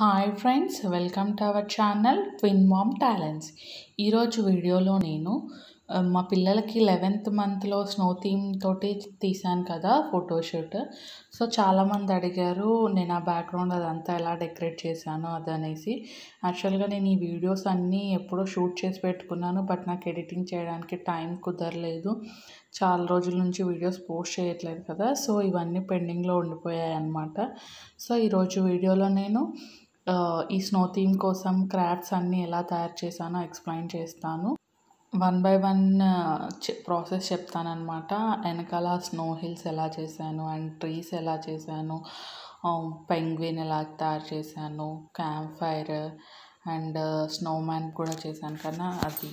hi friends welcome to our channel Twin Mom Talents ఈరోజు వీడియోలో నేను మా పిల్లలకి లెవెన్త్ మంత్లో స్నో థీమ్ తోటి తీశాను కదా ఫోటోషూట్ సో చాలామంది అడిగారు నేను ఆ బ్యాక్గ్రౌండ్ అదంతా ఎలా డెకరేట్ చేశాను అదనేసి యాక్చువల్గా నేను ఈ వీడియోస్ అన్నీ ఎప్పుడో షూట్ చేసి పెట్టుకున్నాను బట్ నాకు ఎడిటింగ్ చేయడానికి టైం కుదరలేదు చాలా రోజుల నుంచి వీడియోస్ పోస్ట్ చేయట్లేదు కదా సో ఇవన్నీ పెండింగ్లో ఉండిపోయాయి అనమాట సో ఈరోజు వీడియోలో నేను ఈ స్నో థీమ్ కోసం క్రాఫ్ట్స్ అన్నీ ఎలా తయారు చేశానో ఎక్స్ప్లెయిన్ చేస్తాను వన్ బై వన్ ప్రాసెస్ చెప్తానమాట వెనకాల స్నో హిల్స్ ఎలా చేశాను అండ్ ట్రీస్ ఎలా చేశాను పెంగ్విన్ ఎలా తయారు చేశాను క్యాంప్ ఫైర్ అండ్ స్నోమ్యాన్ కూడా చేశాను కన్నా అది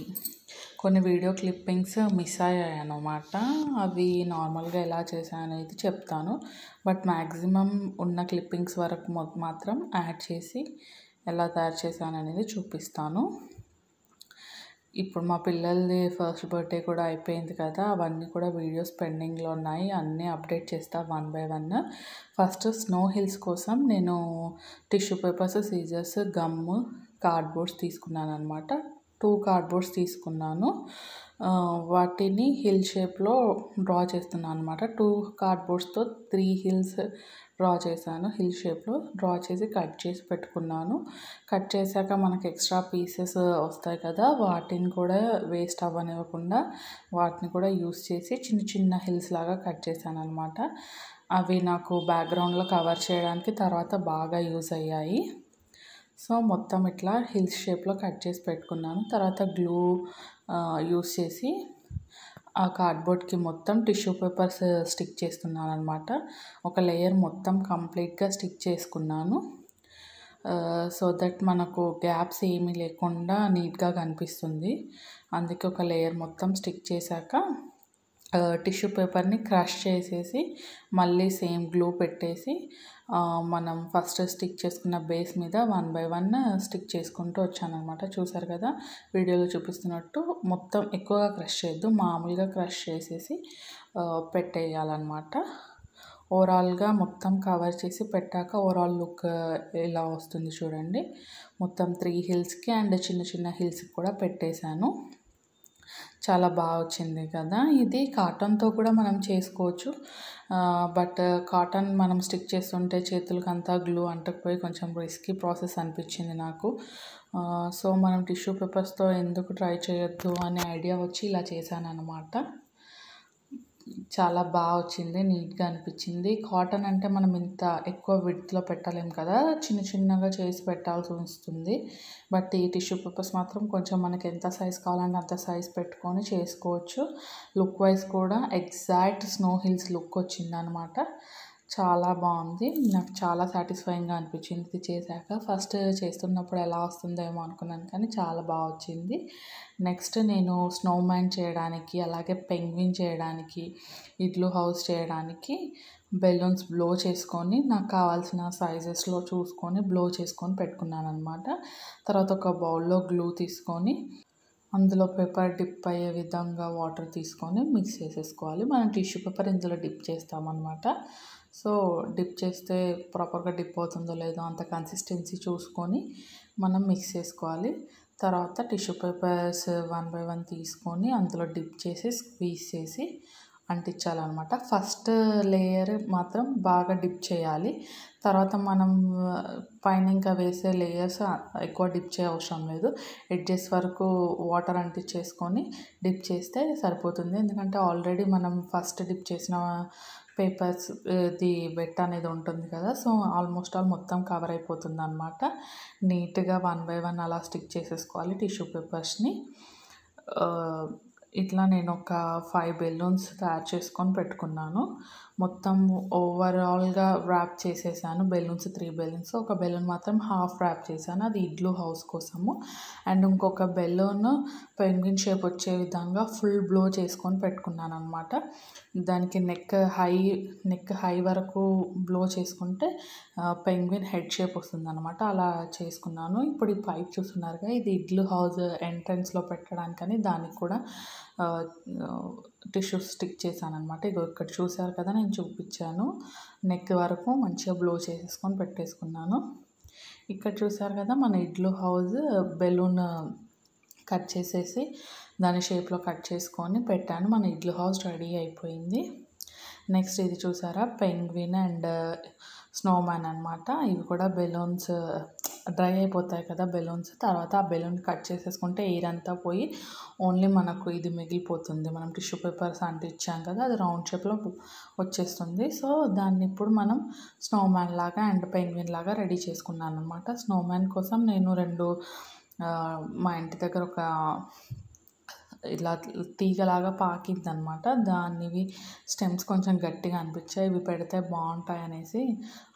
కొన్ని వీడియో క్లిప్పింగ్స్ మిస్ అయ్యాయి అన్నమాట అవి నార్మల్గా ఎలా చేశాను అనేది చెప్తాను బట్ మ్యాక్సిమం ఉన్న క్లిప్పింగ్స్ వరకు మాత్రం యాడ్ చేసి ఎలా తయారు చేశాను అనేది చూపిస్తాను ఇప్పుడు మా పిల్లలది ఫస్ట్ బర్త్డే కూడా అయిపోయింది కదా అవన్నీ కూడా వీడియోస్ పెండింగ్లో ఉన్నాయి అన్నీ అప్డేట్ చేస్తా one by one first snow hills కోసం నేను tissue papers scissors gum cardboards తీసుకున్నాను అనమాట టూ కార్డ్బోర్డ్స్ తీసుకున్నాను వాటిని హిల్ షేప్లో డ్రా చేస్తున్నాను అనమాట టూ కార్డ్బోర్డ్స్తో త్రీ హిల్స్ డ్రా చేశాను హిల్ షేప్లో డ్రా చేసి కట్ చేసి పెట్టుకున్నాను కట్ చేశాక మనకు ఎక్స్ట్రా పీసెస్ వస్తాయి కదా వాటిని కూడా వేస్ట్ అవ్వనివ్వకుండా వాటిని కూడా యూస్ చేసి చిన్న చిన్న హిల్స్ లాగా కట్ చేశాను అనమాట అవి నాకు బ్యాక్గ్రౌండ్లో కవర్ చేయడానికి తర్వాత బాగా యూజ్ అయ్యాయి సో మొత్తం ఇట్లా హిల్స్ షేప్లో కట్ చేసి పెట్టుకున్నాను తర్వాత గ్లూ యూస్ చేసి ఆ కార్డ్బోర్డ్కి మొత్తం టిష్యూ పేపర్స్ స్టిక్ చేస్తున్నాను అనమాట ఒక లేయర్ మొత్తం కంప్లీట్గా స్టిక్ చేసుకున్నాను సో దట్ మనకు గ్యాప్స్ ఏమీ లేకుండా నీట్గా కనిపిస్తుంది అందుకే ఒక లేయర్ మొత్తం స్టిక్ చేశాక టిష్యూ పేపర్ని క్రష్ చేసేసి మళ్ళీ సేమ్ గ్లూ పెట్టేసి మనం ఫస్ట్ స్టిక్ చేసుకున్న బేస్ మీద వన్ బై వన్ స్టిక్ చేసుకుంటూ వచ్చానమాట చూసారు కదా వీడియోలో చూపిస్తున్నట్టు మొత్తం ఎక్కువగా క్రష్ చేయొద్దు మామూలుగా క్రష్ చేసేసి పెట్టేయాలన్నమాట ఓవరాల్గా మొత్తం కవర్ చేసి పెట్టాక ఓవరాల్ లుక్ ఇలా వస్తుంది చూడండి మొత్తం త్రీ హిల్స్కి అండ్ చిన్న చిన్న హిల్స్కి కూడా పెట్టేశాను చాలా బాగా వచ్చింది కదా ఇది కాటన్తో కూడా మనం చేసుకోవచ్చు బట్ కాటన్ మనం స్టిక్ చేస్తుంటే చేతులకు అంతా గ్లూ అంటకపోయి కొంచెం రిస్కీ ప్రాసెస్ అనిపించింది నాకు సో మనం టిష్యూ పేపర్స్తో ఎందుకు ట్రై చేయొద్దు అనే ఐడియా వచ్చి ఇలా చేశాను అనమాట చాలా బాగా వచ్చింది నీట్గా అనిపించింది కాటన్ అంటే మనం ఇంత ఎక్కువ విడ్త్లో పెట్టలేం కదా చిన్న చిన్నగా చేసి పెట్టాల్సి వస్తుంది బట్ ఈ టిష్యూ పేపర్స్ మాత్రం కొంచెం మనకి ఎంత సైజ్ కావాలంటే అంత సైజ్ పెట్టుకొని చేసుకోవచ్చు లుక్ వైజ్ కూడా ఎగ్జాక్ట్ స్నో హిల్స్ లుక్ వచ్చిందనమాట చాలా బాగుంది నాకు చాలా సాటిస్ఫైయింగ్గా అనిపించింది ఇది చేశాక ఫస్ట్ చేస్తున్నప్పుడు ఎలా వస్తుందేమో అనుకున్నాను కానీ చాలా బాగా వచ్చింది నెక్స్ట్ నేను మ్యాన్ చేయడానికి అలాగే పెంగ్విన్ చేయడానికి ఇడ్లు హౌస్ చేయడానికి బెలూన్స్ బ్లో చేసుకొని నాకు కావాల్సిన సైజెస్లో చూసుకొని బ్లో చేసుకొని పెట్టుకున్నాను అనమాట తర్వాత ఒక బౌల్లో గ్లూ తీసుకొని అందులో పేపర్ డిప్ అయ్యే విధంగా వాటర్ తీసుకొని మిక్స్ చేసేసుకోవాలి మనం టిష్యూ పేపర్ ఇందులో డిప్ చేస్తామన్నమాట సో డిప్ చేస్తే ప్రాపర్గా డిప్ అవుతుందో లేదో అంత కన్సిస్టెన్సీ చూసుకొని మనం మిక్స్ చేసుకోవాలి తర్వాత tissue papers one by one తీసుకొని అందులో డిప్ చేసి స్క్వీజ్ చేసి అంటించాలన్నమాట ఫస్ట్ లేయర్ మాత్రం బాగా డిప్ చేయాలి తర్వాత మనం పైన ఇంకా వేసే లేయర్స్ ఎక్కువ డిప్ చేయ అవసరం లేదు ఎడ్జెస్ వరకు వాటర్ అంటించేసుకొని డిప్ చేస్తే సరిపోతుంది ఎందుకంటే ఆల్రెడీ మనం ఫస్ట్ డిప్ చేసిన పేపర్స్ ది వెట్ అనేది ఉంటుంది కదా సో ఆల్మోస్ట్ ఆల్ మొత్తం కవర్ అయిపోతుంది అనమాట నీట్గా వన్ బై వన్ అలా స్టిక్ చేసేసుకోవాలి టిష్యూ పేపర్స్ని ఇట్లా నేను ఒక ఫైవ్ బెలూన్స్ తయారు చేసుకొని పెట్టుకున్నాను మొత్తం ఓవరాల్గా ర్యాప్ చేసేసాను బెలూన్స్ త్రీ బెలూన్స్ ఒక బెలూన్ మాత్రం హాఫ్ ర్యాప్ చేశాను అది ఇడ్లు హౌస్ కోసము అండ్ ఇంకొక బెలూన్ పెంగ్విన్ షేప్ వచ్చే విధంగా ఫుల్ బ్లో చేసుకొని పెట్టుకున్నాను అనమాట దానికి నెక్ హై నెక్ హై వరకు బ్లో చేసుకుంటే పెంగ్విన్ హెడ్ షేప్ వస్తుంది అనమాట అలా చేసుకున్నాను ఇప్పుడు ఈ పైప్ చూస్తున్నారుగా ఇది ఇడ్లు హౌస్ ఎంట్రన్స్లో పెట్టడానికని దానికి కూడా టిష్యూస్ స్టిక్ చేశాను అనమాట ఇగో ఇక్కడ చూసారు కదా నేను చూపించాను నెక్ వరకు మంచిగా బ్లో చేసేసుకొని పెట్టేసుకున్నాను ఇక్కడ చూసారు కదా మన ఇడ్లు హౌస్ బెలూన్ కట్ చేసేసి దాని షేప్లో కట్ చేసుకొని పెట్టాను మన ఇడ్లు హౌస్ రెడీ అయిపోయింది నెక్స్ట్ ఇది చూసారా పెంగ్విన్ అండ్ స్నోమ్యాన్ అనమాట ఇవి కూడా బెలూన్స్ డ్రై అయిపోతాయి కదా బెలూన్స్ తర్వాత ఆ బెలూన్ కట్ చేసేసుకుంటే ఎయిర్ అంతా పోయి ఓన్లీ మనకు ఇది మిగిలిపోతుంది మనం టిష్యూ పేపర్స్ అంటించాం కదా అది రౌండ్ షేప్లో వచ్చేస్తుంది సో దాన్ని ఇప్పుడు మనం స్నోమ్యాన్ లాగా అండ్ పెయిన్విన్ లాగా రెడీ చేసుకున్నాను అనమాట స్నోమ్యాన్ కోసం నేను రెండు మా ఇంటి దగ్గర ఒక ఇలా తీగలాగా అనమాట దానివి స్టెమ్స్ కొంచెం గట్టిగా అనిపించాయి ఇవి పెడితే బాగుంటాయి అనేసి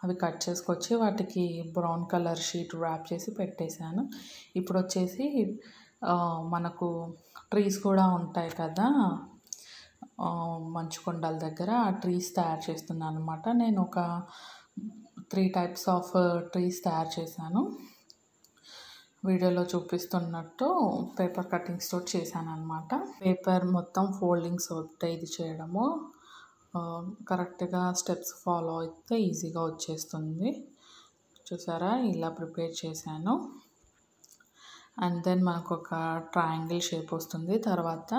అవి కట్ చేసుకొచ్చి వాటికి బ్రౌన్ కలర్ షీట్ ర్యాప్ చేసి పెట్టేశాను ఇప్పుడు వచ్చేసి మనకు ట్రీస్ కూడా ఉంటాయి కదా మంచుకొండల దగ్గర ఆ ట్రీస్ తయారు చేస్తున్నాను అనమాట నేను ఒక త్రీ టైప్స్ ఆఫ్ ట్రీస్ తయారు చేశాను వీడియోలో చూపిస్తున్నట్టు పేపర్ కటింగ్స్ తోటి చేశాను అనమాట పేపర్ మొత్తం ఫోల్డింగ్స్ అవుతాయి ఇది చేయడము కరెక్ట్గా స్టెప్స్ ఫాలో అయితే ఈజీగా వచ్చేస్తుంది చూసారా ఇలా ప్రిపేర్ చేశాను అండ్ దెన్ మనకు ఒక ట్రయాంగిల్ షేప్ వస్తుంది తర్వాత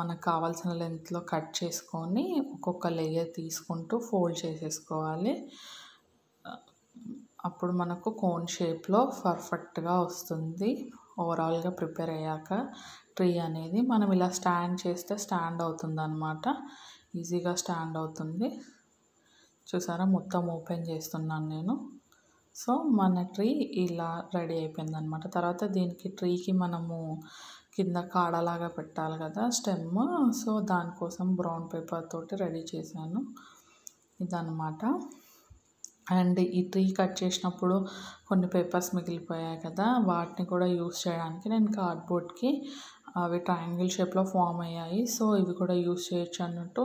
మనకు కావాల్సిన లెంత్లో కట్ చేసుకొని ఒక్కొక్క లేయర్ తీసుకుంటూ ఫోల్డ్ చేసేసుకోవాలి అప్పుడు మనకు కోన్ షేప్లో పర్ఫెక్ట్గా వస్తుంది ఓవరాల్గా ప్రిపేర్ అయ్యాక ట్రీ అనేది మనం ఇలా స్టాండ్ చేస్తే స్టాండ్ అవుతుంది అనమాట ఈజీగా స్టాండ్ అవుతుంది చూసారా మొత్తం ఓపెన్ చేస్తున్నాను నేను సో మన ట్రీ ఇలా రెడీ అయిపోయింది అనమాట తర్వాత దీనికి ట్రీకి మనము కింద కాడలాగా పెట్టాలి కదా స్టెమ్ సో దానికోసం బ్రౌన్ పేపర్ తోటి రెడీ చేశాను ఇదన్నమాట అండ్ ఈ ట్రీ కట్ చేసినప్పుడు కొన్ని పేపర్స్ మిగిలిపోయాయి కదా వాటిని కూడా యూస్ చేయడానికి నేను కార్డ్బోర్డ్కి అవి ట్రయాంగిల్ షేప్లో ఫామ్ అయ్యాయి సో ఇవి కూడా యూస్ చేయొచ్చు అన్నట్టు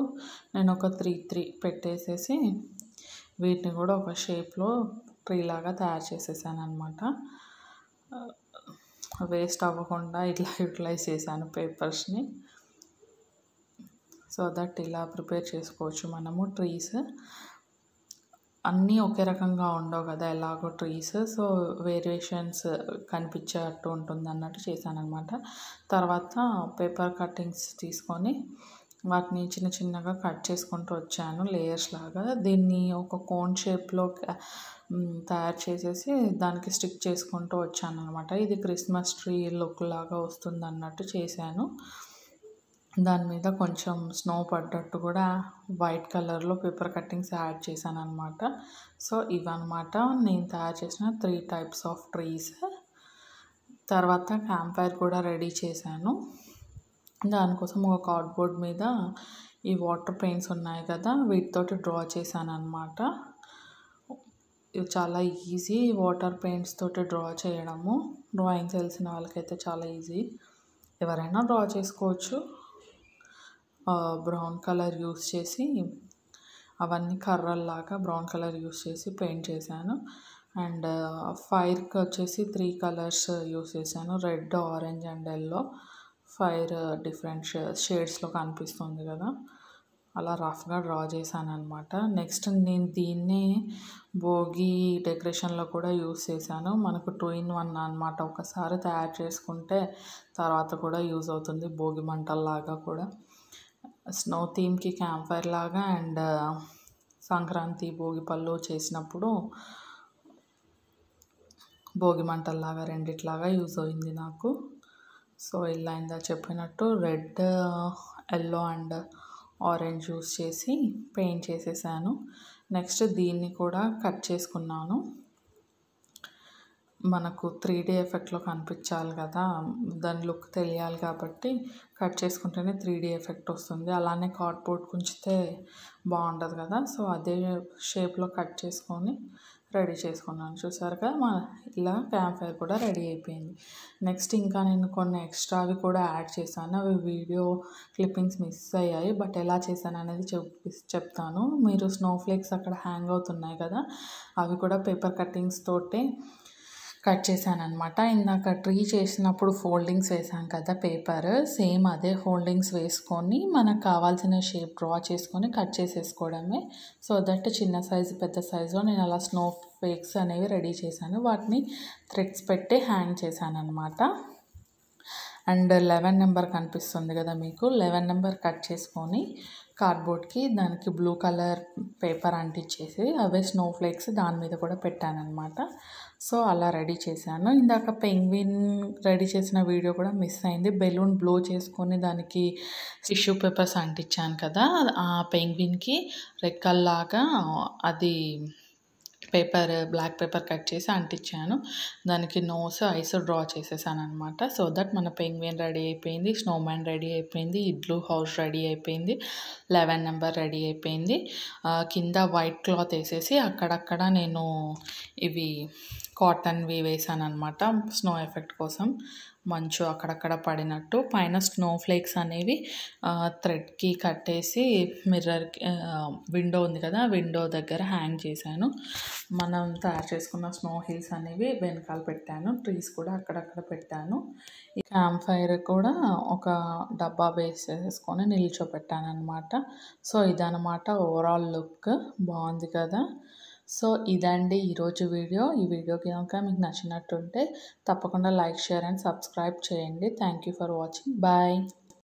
నేను ఒక త్రీ త్రీ పెట్టేసేసి వీటిని కూడా ఒక షేప్లో ట్రీ లాగా తయారు చేసేసాను అనమాట వేస్ట్ అవ్వకుండా ఇట్లా యూటిలైజ్ చేశాను పేపర్స్ని సో దట్ ఇలా ప్రిపేర్ చేసుకోవచ్చు మనము ట్రీస్ అన్నీ ఒకే రకంగా ఉండవు కదా ఎలాగో ట్రీస్ సో వేరియేషన్స్ కనిపించేటట్టు ఉంటుంది అన్నట్టు చేశాను అనమాట తర్వాత పేపర్ కట్టింగ్స్ తీసుకొని వాటిని చిన్న చిన్నగా కట్ చేసుకుంటూ వచ్చాను లేయర్స్ లాగా దీన్ని ఒక కోన్ షేప్లో తయారు చేసేసి దానికి స్టిక్ చేసుకుంటూ వచ్చాను అనమాట ఇది క్రిస్మస్ ట్రీ లుక్ లాగా వస్తుంది అన్నట్టు చేశాను దాని మీద కొంచెం స్నో పడ్డట్టు కూడా వైట్ కలర్లో పేపర్ కట్టింగ్స్ యాడ్ చేశాను అనమాట సో ఇవన్నమాట నేను తయారు చేసిన త్రీ టైప్స్ ఆఫ్ ట్రీస్ తర్వాత క్యాంప్ ఫైర్ కూడా రెడీ చేశాను దానికోసం ఒక కార్డ్బోర్డ్ మీద ఈ వాటర్ పెయింట్స్ ఉన్నాయి కదా వీటితోటి డ్రా చేశాను అనమాట ఇవి చాలా ఈజీ వాటర్ పెయింట్స్ తోటి డ్రా చేయడము డ్రాయింగ్ తెలిసిన వాళ్ళకైతే చాలా ఈజీ ఎవరైనా డ్రా చేసుకోవచ్చు బ్రౌన్ కలర్ యూస్ చేసి అవన్నీ కర్రల్లాగా బ్రౌన్ కలర్ యూస్ చేసి పెయింట్ చేశాను అండ్ ఫైర్కి వచ్చేసి త్రీ కలర్స్ యూస్ చేశాను red orange and yellow fire different షేడ్స్లో కనిపిస్తుంది కదా అలా రఫ్గా డ్రా చేశాను అనమాట నెక్స్ట్ నేను దీన్ని భోగి డెకరేషన్లో కూడా యూస్ చేశాను మనకు టూ ఇన్ వన్ అనమాట ఒకసారి తయారు చేసుకుంటే తర్వాత కూడా యూజ్ అవుతుంది భోగి మంటల్లాగా కూడా స్నో థీమ్కి క్యాంప్ ఫైర్ లాగా అండ్ సంక్రాంతి భోగి పళ్ళు చేసినప్పుడు భోగి మంటల్లాగా రెండిట్లాగా యూజ్ అయింది నాకు సో ఇలా అయిందా చెప్పినట్టు red yellow and orange use చేసి పెయింట్ చేసేసాను నెక్స్ట్ దీన్ని కూడా కట్ చేసుకున్నాను మనకు త్రీ డీ ఎఫెక్ట్లో కనిపించాలి కదా దాని లుక్ తెలియాలి కాబట్టి కట్ చేసుకుంటేనే త్రీ డీ ఎఫెక్ట్ వస్తుంది అలానే కార్డ్బోర్డ్ కుంచితే బాగుండదు కదా సో అదే షేప్లో కట్ చేసుకొని రెడీ చేసుకున్నాను చూసారుగా మా ఇలా క్యాంప్ ఫైర్ కూడా రెడీ అయిపోయింది నెక్స్ట్ ఇంకా నేను కొన్ని ఎక్స్ట్రావి కూడా యాడ్ చేశాను అవి వీడియో క్లిప్పింగ్స్ మిస్ అయ్యాయి బట్ ఎలా చేశాను అనేది చెప్పి చెప్తాను మీరు స్నోఫ్లేక్స్ అక్కడ హ్యాంగ్ అవుతున్నాయి కదా అవి కూడా పేపర్ కట్టింగ్స్ తోటే కట్ చేశాను అనమాట ఇందాక ట్రీ చేసినప్పుడు ఫోల్డింగ్స్ వేసాం కదా పేపర్ సేమ్ అదే ఫోల్డింగ్స్ వేసుకొని మనకు కావాల్సిన షేప్ డ్రా చేసుకొని కట్ చేసేసుకోవడమే సో దట్ చిన్న సైజు పెద్ద సైజు నేను అలా స్నో ఫేక్స్ అనేవి రెడీ చేశాను వాటిని థ్రెడ్స్ పెట్టి హ్యాంగ్ చేశాను అనమాట అండ్ లెవెన్ నెంబర్ కనిపిస్తుంది కదా మీకు లెవెన్ నెంబర్ కట్ చేసుకొని కార్డ్బోర్డ్కి దానికి బ్లూ కలర్ పేపర్ అంటించేసి అవే స్నో ఫ్లేక్స్ దాని మీద కూడా పెట్టాను అనమాట సో అలా రెడీ చేశాను ఇందాక పెంగ్విన్ రెడీ చేసిన వీడియో కూడా మిస్ అయింది బెలూన్ బ్లో చేసుకొని దానికి టిష్యూ పేపర్స్ అంటించాను కదా ఆ పెంగ్విన్కి రెక్కల్లాగా అది పేపర్ బ్లాక్ పేపర్ కట్ చేసి అంటించాను దానికి నోస్ ఐస్ డ్రా చేసేసాను అనమాట సో దట్ మన పెంగ్విన్ రెడీ అయిపోయింది స్నోమ్యాన్ రెడీ అయిపోయింది ఇడ్లు హౌస్ రెడీ అయిపోయింది లెవెన్ నెంబర్ రెడీ అయిపోయింది కింద వైట్ క్లాత్ వేసేసి అక్కడక్కడ నేను ఇవి కాటన్వి వేసాను అనమాట స్నో ఎఫెక్ట్ కోసం మంచు అక్కడక్కడ పడినట్టు పైన స్నో ఫ్లేక్స్ అనేవి థ్రెడ్కి కట్టేసి మిర్రర్కి విండో ఉంది కదా విండో దగ్గర హ్యాంగ్ చేశాను మనం తయారు చేసుకున్న స్నో హిల్స్ అనేవి వెనకాల పెట్టాను ట్రీస్ కూడా అక్కడక్కడ పెట్టాను ఈ క్యాంప్ ఫైర్ కూడా ఒక డబ్బా బేస్ చేసేసుకొని నిల్చోపెట్టాను అనమాట సో ఇదనమాట ఓవరాల్ లుక్ బాగుంది కదా సో ఇదండి ఈరోజు వీడియో ఈ వీడియో కనుక మీకు నచ్చినట్టుంటే తప్పకుండా లైక్ షేర్ అండ్ సబ్స్క్రైబ్ చేయండి థ్యాంక్ ఫర్ వాచింగ్ బాయ్